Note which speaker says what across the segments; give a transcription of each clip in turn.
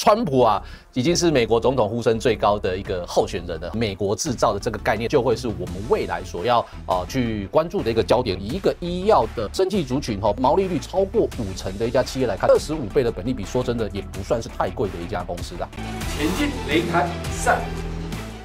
Speaker 1: 川普啊，已经是美国总统呼声最高的一个候选人了。美国制造的这个概念，就会是我们未来所要啊去关注的一个焦点。以一个医药的生技族群哈，毛利率超过五成的一家企业来看，二十五倍的本地比，说真的也不算是太贵的一家公司啊。前进擂台赛，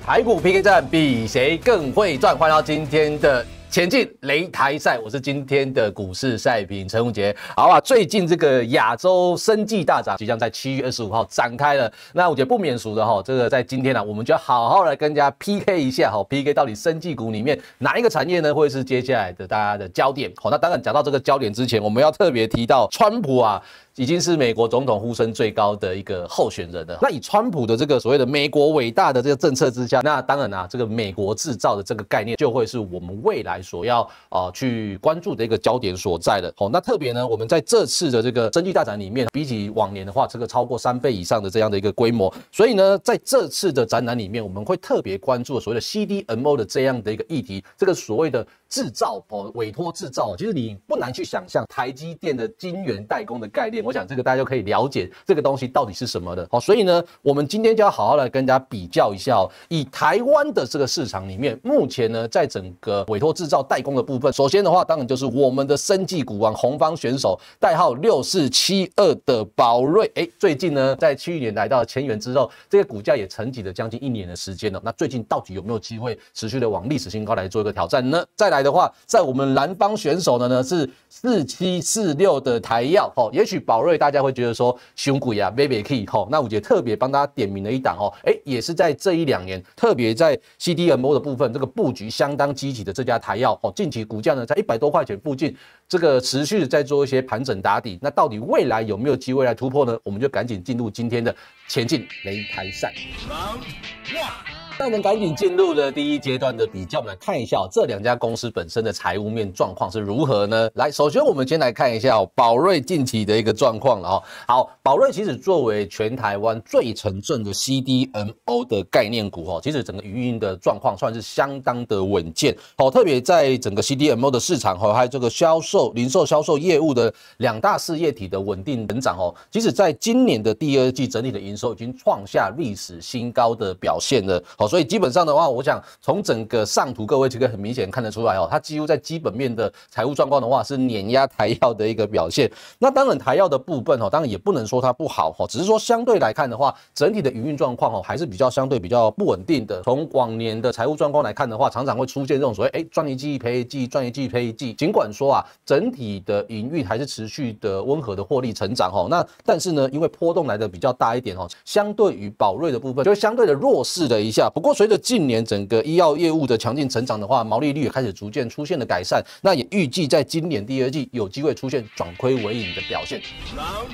Speaker 1: 台股 PK 战，比谁更会赚。欢迎到今天的。前进擂台赛，我是今天的股市赛评陈荣杰，好啊。最近这个亚洲生技大涨，即将在七月二十五号展开了。那我觉得不免俗的哈，这个在今天呢，我们就要好好来跟家 PK 一下哈，PK 到底生技股里面哪一个产业呢，会是接下来的大家的焦点？好，那当然讲到这个焦点之前，我们要特别提到川普啊。已经是美国总统呼声最高的一个候选人了。那以川普的这个所谓的美国伟大的这个政策之下，那当然啊，这个美国制造的这个概念就会是我们未来所要啊去关注的一个焦点所在的。好，那特别呢，我们在这次的这个灯具大展里面，比起往年的话，这个超过三倍以上的这样的一个规模。所以呢，在这次的展览里面，我们会特别关注所谓的 CDMO 的这样的一个议题，这个所谓的制造哦委托制造，其实你不难去想象，台积电的晶圆代工的概念。我想这个大家就可以了解这个东西到底是什么的，好，所以呢，我们今天就要好好来跟大家比较一下哦。以台湾的这个市场里面，目前呢，在整个委托制造代工的部分，首先的话，当然就是我们的生技股王红方选手，代号六四七二的宝瑞，哎，最近呢，在去年来到千元之后，这个股价也沉寂了将近一年的时间了。那最近到底有没有机会持续的往历史新高来做一个挑战呢？再来的话，在我们蓝方选手的呢是四七四六的台药，哦，也许宝。宝瑞，大家会觉得说熊鬼呀，Baby Key 哈，那五姐特别帮大家点名了一档哦，哎，也是在这一两年，特别在 C D M O 的部分，这个布局相当积极的这家台药哦，近期股价呢在一百多块钱附近，这个持续的在做一些盘整打底，那到底未来有没有机会来突破呢？我们就赶紧进入今天的。前进擂台赛，那我们赶紧进入的第一阶段的比较，我们来看一下这两家公司本身的财务面状况是如何呢？来，首先我们先来看一下宝瑞近期的一个状况了哈。好，宝瑞其实作为全台湾最纯正的 CDMO 的概念股哈，其实整个营运的状况算是相当的稳健。好，特别在整个 CDMO 的市场哈，还有这个销售、零售销售业务的两大事业体的稳定成长哦，即使在今年的第二季整体的营都已经创下历史新高的表现了，好，所以基本上的话，我想从整个上图各位其实很明显看得出来哦，它几乎在基本面的财务状况的话是碾压台药的一个表现。那当然台药的部分哦，当然也不能说它不好哈，只是说相对来看的话，整体的营运状况哦还是比较相对比较不稳定的。从往年的财务状况来看的话，常常会出现这种所谓哎赚一季赔一季，赚一季赔一季。尽管说啊，整体的营运还是持续的温和的获利成长哦，那但是呢，因为波动来的比较大一点哦。相对于宝瑞的部分，就会相对的弱势了一下。不过，随着近年整个医药业务的强劲成长的话，毛利率也开始逐渐出现了改善。那也预计在今年第二季有机会出现转亏为盈的表现。Round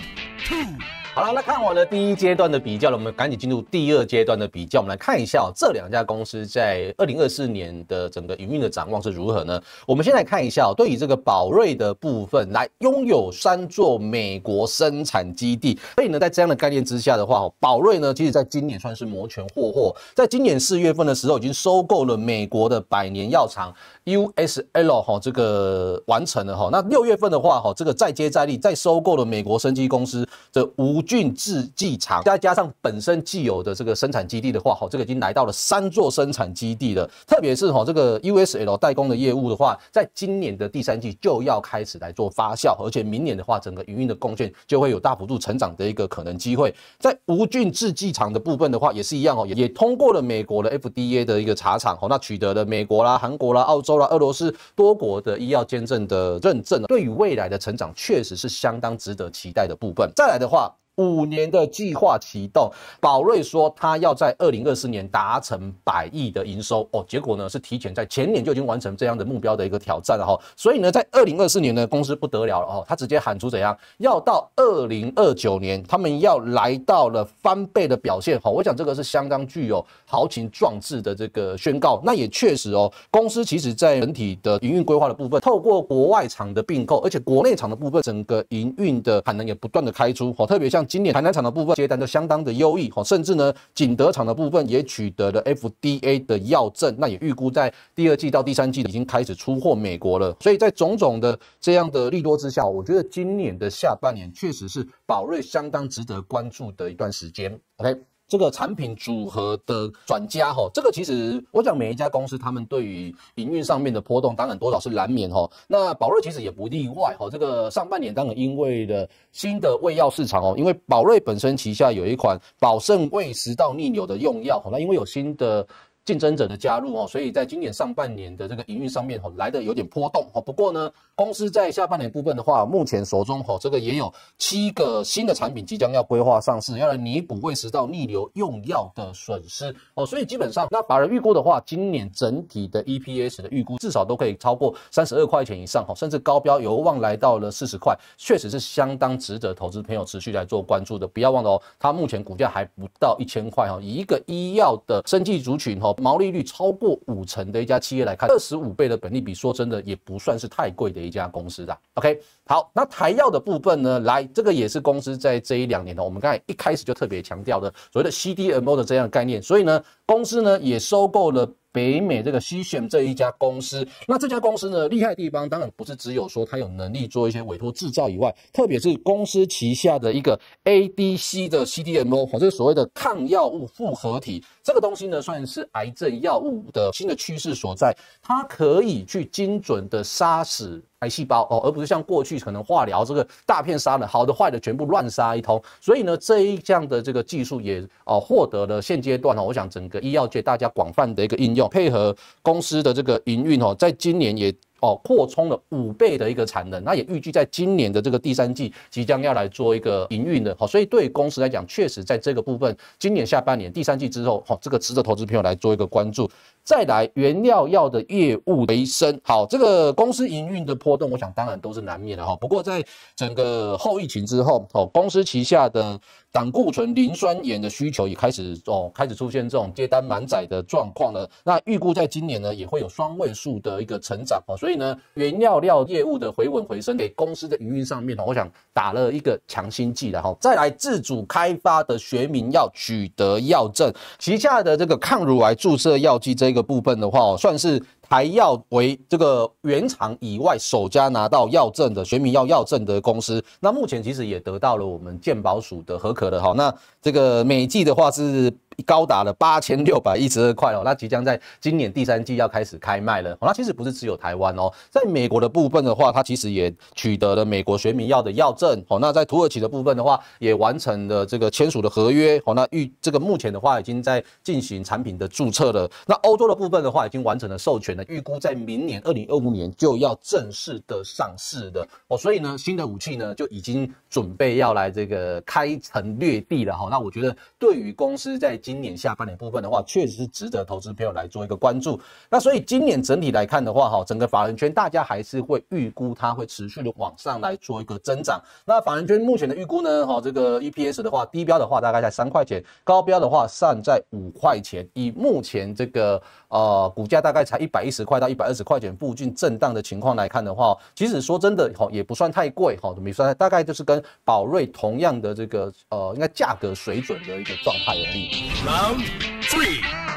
Speaker 1: two. 好了，那看完了第一阶段的比较了，我们赶紧进入第二阶段的比较。我们来看一下哦，这两家公司在二零二四年的整个营运的展望是如何呢？我们先来看一下哦，对于这个宝瑞的部分，来拥有三座美国生产基地，所以呢，在这样的概念之下的话，哈，宝瑞呢，其实在今年算是摩拳霍霍，在今年四月份的时候已经收购了美国的百年药厂 USL，哈，这个完成了哈。那六月份的话，哈，这个再接再厉，再收购了美国生机公司的五。无菌制剂厂，再加上本身既有的这个生产基地的话，哈，这个已经来到了三座生产基地了。特别是哈，这个 USL 代工的业务的话，在今年的第三季就要开始来做发酵，而且明年的话，整个营运的贡献就会有大幅度成长的一个可能机会。在无菌制剂厂的部分的话，也是一样哦，也通过了美国的 FDA 的一个茶厂，哦，那取得了美国啦、韩国啦、澳洲啦、俄罗斯多国的医药监证的认证对于未来的成长，确实是相当值得期待的部分。再来的话。五年的计划启动，宝瑞说他要在二零二四年达成百亿的营收哦。结果呢是提前在前年就已经完成这样的目标的一个挑战了哈。所以呢，在二零二四年呢，公司不得了了哦，他直接喊出怎样，要到二零二九年，他们要来到了翻倍的表现哈。我想这个是相当具有豪情壮志的这个宣告。那也确实哦，公司其实在整体的营运规划的部分，透过国外厂的并购，而且国内厂的部分，整个营运的产能也不断的开出哦，特别像。今年台南厂的部分接单都相当的优异，哈，甚至呢，景德厂的部分也取得了 FDA 的药证，那也预估在第二季到第三季已经开始出货美国了。所以在种种的这样的利多之下，我觉得今年的下半年确实是宝瑞相当值得关注的一段时间。OK。这个产品组合的转加哈，这个其实我讲每一家公司他们对于营运上面的波动，当然多少是难免哈。那宝瑞其实也不例外哈。这个上半年当然因为了新的胃药市场哦，因为宝瑞本身旗下有一款保肾胃食道逆流的用药，好，那因为有新的。竞争者的加入哦，所以在今年上半年的这个营运上面哦，来的有点波动哦。不过呢，公司在下半年部分的话，目前手中哦，这个也有七个新的产品即将要规划上市，要来弥补胃食道逆流用药的损失哦。所以基本上，那法人预估的话，今年整体的 EPS 的预估至少都可以超过三十二块钱以上哈，甚至高标有望来到了四十块，确实是相当值得投资朋友持续来做关注的。不要忘了哦，它目前股价还不到一千块哈，以一个医药的生计族群哦。毛利率超过五成的一家企业来看，二十五倍的本利比，说真的也不算是太贵的一家公司啦。OK，好，那台药的部分呢，来，这个也是公司在这一两年的，我们刚才一开始就特别强调的所谓的 CDMO 的这样的概念，所以呢。公司呢也收购了北美这个西选这一家公司。那这家公司呢厉害的地方，当然不是只有说它有能力做一些委托制造以外，特别是公司旗下的一个 ADC 的 CDMO，或者所谓的抗药物复合体这个东西呢，算是癌症药物的新的趋势所在。它可以去精准的杀死。癌细胞哦，而不是像过去可能化疗这个大片杀的，好的坏的全部乱杀一通。所以呢，这一项的这个技术也哦获得了现阶段哦，我想整个医药界大家广泛的一个应用，配合公司的这个营运哦，在今年也哦扩充了五倍的一个产能，那也预计在今年的这个第三季即将要来做一个营运的。好，所以对公司来讲，确实在这个部分，今年下半年第三季之后，哈，这个值得投资朋友来做一个关注。再来原料药的业务回升，好，这个公司营运的波动，我想当然都是难免的哈。不过在整个后疫情之后，哦，公司旗下的胆固醇磷酸盐的需求也开始哦，开始出现这种接单满载的状况了。那预估在今年呢，也会有双位数的一个成长哦。所以呢，原料药业务的回稳回升，给公司的营运上面，我想打了一个强心剂的哈。再来自主开发的学名药取得药证，旗下的这个抗乳癌注射药剂这个。部分的话，算是。还要为这个原厂以外首家拿到药证的玄米药药证的公司，那目前其实也得到了我们鉴宝署的合可的哈。那这个每季的话是高达了八千六百一十二块哦。那即将在今年第三季要开始开卖了。那其实不是只有台湾哦，在美国的部分的话，它其实也取得了美国玄名药的药证哦。那在土耳其的部分的话，也完成了这个签署的合约哦。那预这个目前的话已经在进行产品的注册了。那欧洲的部分的话，已经完成了授权。预估在明年二零二五年就要正式的上市的哦，所以呢，新的武器呢就已经准备要来这个开城略地了哈。那我觉得，对于公司在今年下半年部分的话，确实是值得投资朋友来做一个关注。那所以今年整体来看的话哈，整个法人圈大家还是会预估它会持续的往上来做一个增长。那法人圈目前的预估呢，哈，这个 EPS 的话，低标的话大概在三块钱，高标的话上在五块钱。以目前这个呃股价大概才一百一。十块到一百二十块钱附近震荡的情况来看的话，其实说真的哈，也不算太贵哈，算大概就是跟宝瑞同样的这个呃，应该价格水准的一个状态而已。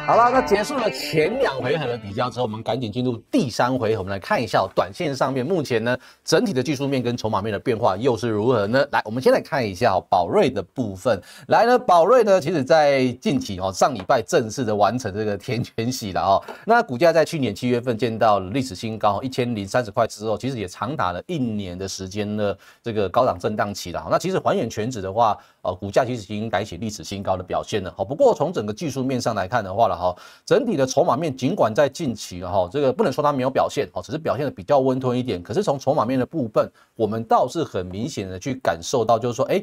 Speaker 1: 好了，那结束了前两回合的比较之后，我们赶紧进入第三回合。我们来看一下短线上面目前呢整体的技术面跟筹码面的变化又是如何呢？来，我们先来看一下宝瑞的部分。来呢，宝瑞呢，其实在近期哦，上礼拜正式的完成这个填权息了哦。那股价在去年七月份见到历史新高一千零三十块之后，其实也长达了一年的时间呢，这个高档震荡期了。那其实还原全指的话，呃，股价其实已经改写历史新高的表现了。好，不过从整个技术面上来看的话，好，整体的筹码面尽管在近期哈，这个不能说它没有表现，哦，只是表现的比较温吞一点。可是从筹码面的部分，我们倒是很明显的去感受到，就是说，哎。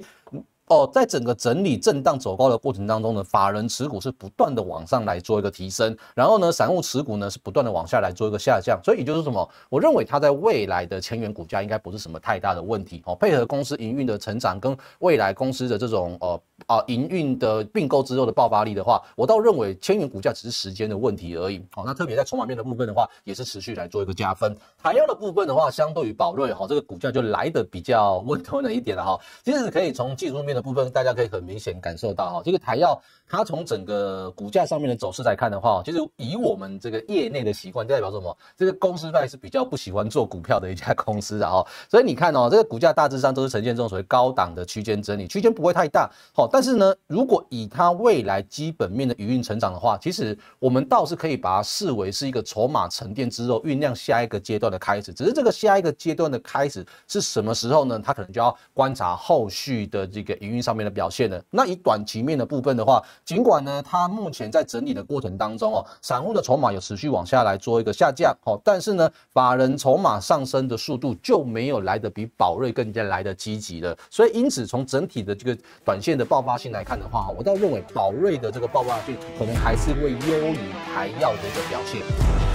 Speaker 1: 哦，在整个整理震荡走高的过程当中呢，法人持股是不断的往上来做一个提升，然后呢，散户持股呢是不断的往下来做一个下降，所以也就是什么？我认为它在未来的千元股价应该不是什么太大的问题哦。配合公司营运的成长跟未来公司的这种呃啊营运的并购之后的爆发力的话，我倒认为千元股价只是时间的问题而已哦。那特别在筹码面的部分的话，也是持续来做一个加分。台药的部分的话，相对于宝瑞哈这个股价就来的比较温吞了一点了哈。其实可以从技术面的。部分大家可以很明显感受到哈，这个台药它从整个股价上面的走势来看的话，其实以我们这个业内的习惯，代表什么？这个公司派是比较不喜欢做股票的一家公司的哦，所以你看哦，这个股价大致上都是呈现这种所谓高档的区间整理，区间不会太大。好，但是呢，如果以它未来基本面的余韵成长的话，其实我们倒是可以把它视为是一个筹码沉淀之后酝酿下一个阶段的开始。只是这个下一个阶段的开始是什么时候呢？它可能就要观察后续的这个。运上面的表现呢？那以短期面的部分的话，尽管呢，它目前在整理的过程当中哦，散户的筹码有持续往下来做一个下降哦，但是呢，法人筹码上升的速度就没有来得比宝瑞更加来得积极了，所以因此从整体的这个短线的爆发性来看的话，我倒认为宝瑞的这个爆发性可能还是会优于台药的一个表现。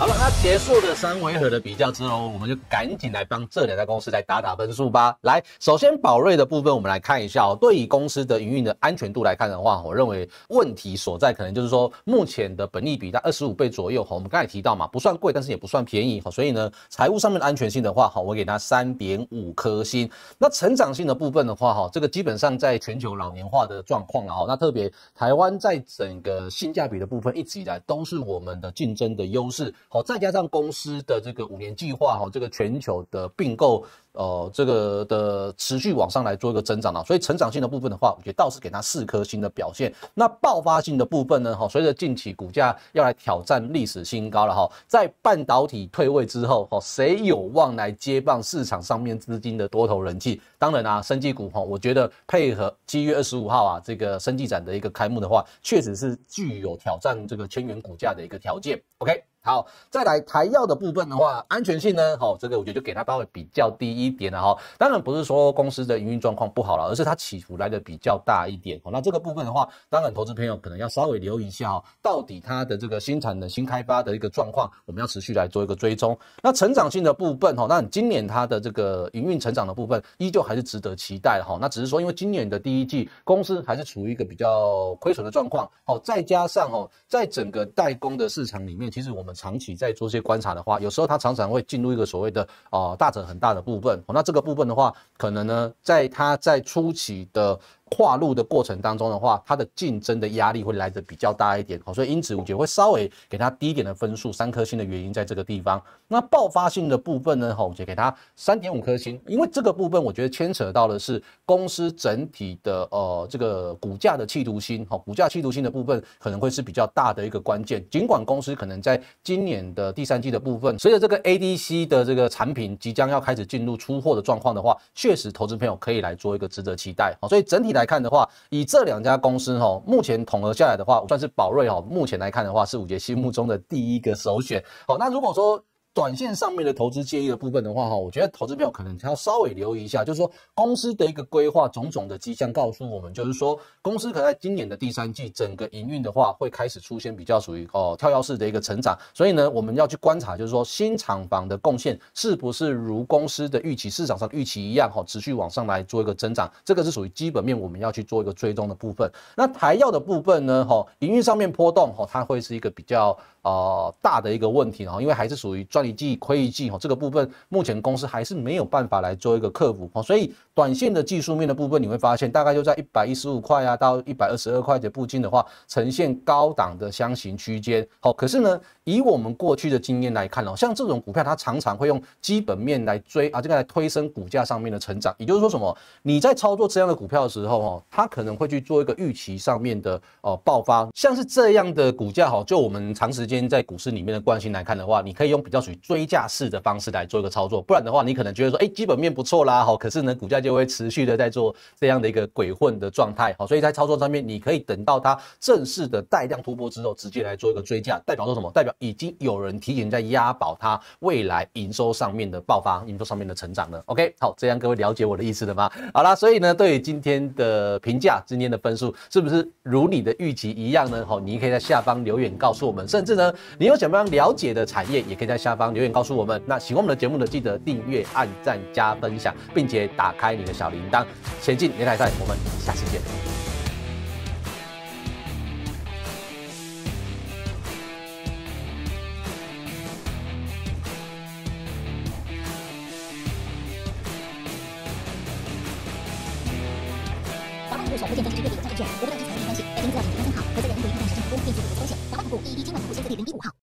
Speaker 1: 好了，那结束了三维合的比较之后，我们就赶紧来帮这两家公司来打打分数吧。来，首先宝瑞的部分，我们来看一下哦。对以公司的营运的安全度来看的话，我认为问题所在可能就是说，目前的本利比在二十五倍左右。哈，我们刚才提到嘛，不算贵，但是也不算便宜。哈，所以呢，财务上面的安全性的话，哈，我给它三点五颗星。那成长性的部分的话，哈，这个基本上在全球老年化的状况了。哈，那特别台湾在整个性价比的部分，一直以来都是我们的竞争的优势。好，再加上公司的这个五年计划，哈，这个全球的并购，呃，这个的持续往上来做一个增长啊，所以成长性的部分的话，我觉得倒是给它四颗星的表现。那爆发性的部分呢，哈，随着近期股价要来挑战历史新高了，哈，在半导体退位之后，哈，谁有望来接棒市场上面资金的多头人气？当然啊，生技股哈，我觉得配合七月二十五号啊，这个生技展的一个开幕的话，确实是具有挑战这个千元股价的一个条件。OK。好，再来台药的部分的话，安全性呢？哦，这个我觉得就给它稍微比较低一点了哈。当然不是说公司的营运状况不好了，而是它起伏来的比较大一点。哦，那这个部分的话，当然投资朋友可能要稍微留意一下哦，到底它的这个新产能、新开发的一个状况，我们要持续来做一个追踪。那成长性的部分，哈，那今年它的这个营运成长的部分依旧还是值得期待的哈。那只是说，因为今年的第一季公司还是处于一个比较亏损的状况，哦，再加上哦，在整个代工的市场里面，其实我们。长期在做些观察的话，有时候它常常会进入一个所谓的呃、大整很大的部分。那这个部分的话，可能呢在它在初期的。跨入的过程当中的话，它的竞争的压力会来的比较大一点，好，所以因此我觉得会稍微给它低一点的分数，三颗星的原因在这个地方。那爆发性的部分呢，哈，我觉得给它三点五颗星，因为这个部分我觉得牵扯到的是公司整体的呃这个股价的气图心，哈，股价气图心的部分可能会是比较大的一个关键。尽管公司可能在今年的第三季的部分，随着这个 ADC 的这个产品即将要开始进入出货的状况的话，确实投资朋友可以来做一个值得期待，好，所以整体来。来看的话，以这两家公司哈，目前统合下来的话，算是宝瑞哈。目前来看的话，是五杰心目中的第一个首选。好，那如果说。短线上面的投资建议的部分的话，哈，我觉得投资票可能要稍微留意一下，就是说公司的一个规划，种种的迹象告诉我们，就是说公司可能在今年的第三季，整个营运的话会开始出现比较属于哦跳跃式的一个成长，所以呢，我们要去观察，就是说新厂房的贡献是不是如公司的预期、市场上预期一样，哈，持续往上来做一个增长，这个是属于基本面我们要去做一个追踪的部分。那台药的部分呢，哈，营运上面波动，哈，它会是一个比较呃大的一个问题，哈，因为还是属于专。一季亏一季哈，这个部分目前公司还是没有办法来做一个克服哦，所以短线的技术面的部分你会发现大概就在一百一十五块啊到一百二十二块的附近的话，呈现高档的箱型区间。好，可是呢，以我们过去的经验来看哦，像这种股票它常常会用基本面来追啊，这个来推升股价上面的成长。也就是说什么？你在操作这样的股票的时候哦，它可能会去做一个预期上面的哦爆发。像是这样的股价哈，就我们长时间在股市里面的惯性来看的话，你可以用比较追价式的方式来做一个操作，不然的话，你可能觉得说，哎，基本面不错啦，好，可是呢，股价就会持续的在做这样的一个鬼混的状态，好，所以在操作上面，你可以等到它正式的带量突破之后，直接来做一个追价，代表说什么？代表已经有人提前在押宝它未来营收上面的爆发，营收上面的成长了。OK，好，这样各位了解我的意思了吗？好啦，所以呢，对于今天的评价，今天的分数是不是如你的预期一样呢？好，你可以在下方留言告诉我们，甚至呢，你有想方了解的产业，也可以在下。方留言告诉我们。那喜欢我们的节目呢？记得订阅、按赞、加分享，并且打开你的小铃铛。前进擂台赛，我们下期见。